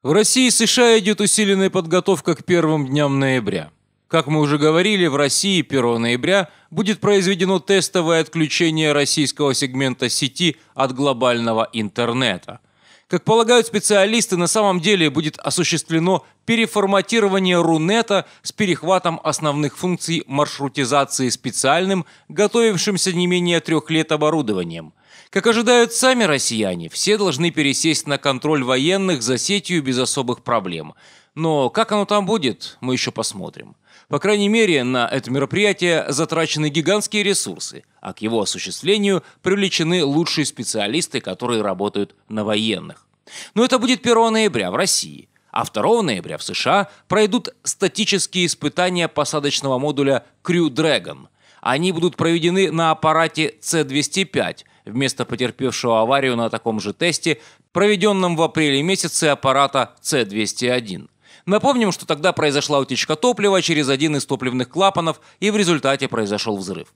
В России и США идет усиленная подготовка к первым дням ноября. Как мы уже говорили, в России 1 ноября будет произведено тестовое отключение российского сегмента сети от глобального интернета. Как полагают специалисты, на самом деле будет осуществлено переформатирование Рунета с перехватом основных функций маршрутизации специальным, готовившимся не менее трех лет оборудованием. Как ожидают сами россияне, все должны пересесть на контроль военных за сетью без особых проблем. Но как оно там будет, мы еще посмотрим. По крайней мере, на это мероприятие затрачены гигантские ресурсы, а к его осуществлению привлечены лучшие специалисты, которые работают на военных. Но это будет 1 ноября в России, а 2 ноября в США пройдут статические испытания посадочного модуля Crew Dragon. Они будут проведены на аппарате C-205, вместо потерпевшего аварию на таком же тесте, проведенном в апреле месяце аппарата С-201. Напомним, что тогда произошла утечка топлива через один из топливных клапанов, и в результате произошел взрыв.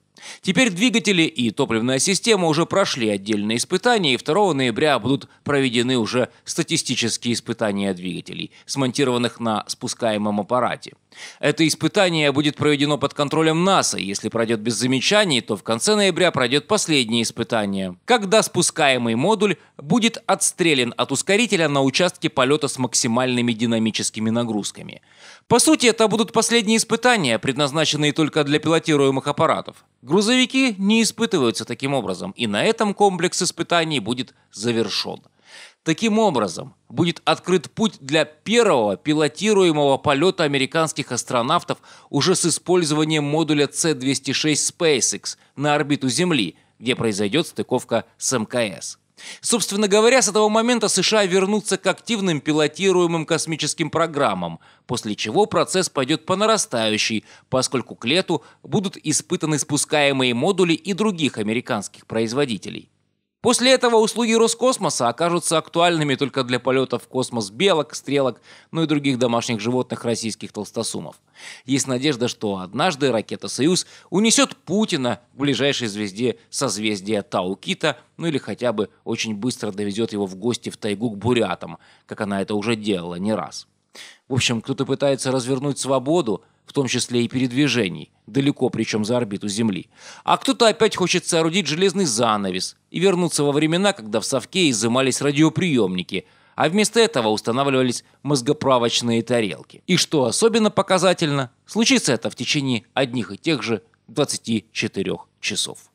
Теперь двигатели и топливная система уже прошли отдельные испытания, и 2 ноября будут проведены уже статистические испытания двигателей, смонтированных на спускаемом аппарате. Это испытание будет проведено под контролем НАСА, если пройдет без замечаний, то в конце ноября пройдет последнее испытание, когда спускаемый модуль будет отстрелен от ускорителя на участке полета с максимальными динамическими нагрузками нагрузками. По сути, это будут последние испытания, предназначенные только для пилотируемых аппаратов. Грузовики не испытываются таким образом, и на этом комплекс испытаний будет завершен. Таким образом, будет открыт путь для первого пилотируемого полета американских астронавтов уже с использованием модуля C-206 SpaceX на орбиту Земли, где произойдет стыковка с МКС. Собственно говоря, с этого момента США вернутся к активным пилотируемым космическим программам, после чего процесс пойдет по нарастающей, поскольку к лету будут испытаны спускаемые модули и других американских производителей. После этого услуги Роскосмоса окажутся актуальными только для полетов в космос белок, стрелок, ну и других домашних животных российских толстосумов. Есть надежда, что однажды ракета «Союз» унесет Путина в ближайшей звезде созвездия Таукита, ну или хотя бы очень быстро довезет его в гости в тайгу к бурятам, как она это уже делала не раз. В общем, кто-то пытается развернуть свободу, в том числе и передвижений, далеко причем за орбиту Земли. А кто-то опять хочет соорудить железный занавес и вернуться во времена, когда в совке изымались радиоприемники, а вместо этого устанавливались мозгоправочные тарелки. И что особенно показательно, случится это в течение одних и тех же 24 часов.